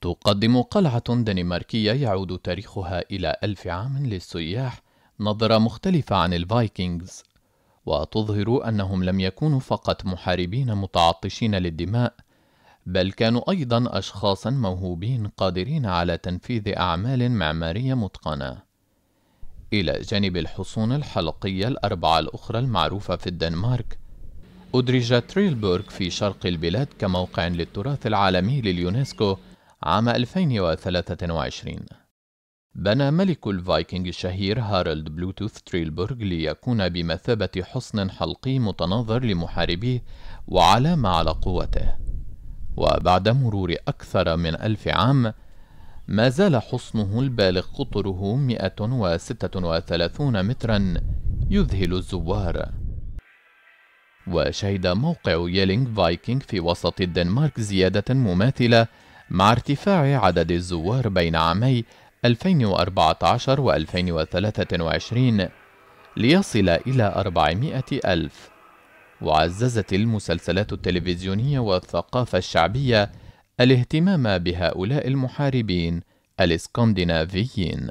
تقدم قلعة دنماركية يعود تاريخها إلى ألف عام للسياح نظرة مختلفة عن الفايكنجز وتظهر أنهم لم يكونوا فقط محاربين متعطشين للدماء بل كانوا أيضا أشخاصا موهوبين قادرين على تنفيذ أعمال معمارية متقنة إلى جانب الحصون الحلقية الأربعة الأخرى المعروفة في الدنمارك أدرج تريلبورغ في شرق البلاد كموقع للتراث العالمي لليونسكو عام 2023 بنى ملك الفايكنج الشهير هارلد بلوتوث تريلبرغ ليكون بمثابة حصن حلقي متناظر لمحاربيه وعلامة على قوته وبعد مرور أكثر من ألف عام ما زال حصنه البالغ قطره 136 مترا يذهل الزوار وشهد موقع ييلينغ فايكنج في وسط الدنمارك زيادة مماثلة مع ارتفاع عدد الزوار بين عامي 2014 و 2023 ليصل إلى 400 ألف وعززت المسلسلات التلفزيونية والثقافة الشعبية الاهتمام بهؤلاء المحاربين الاسكندنافيين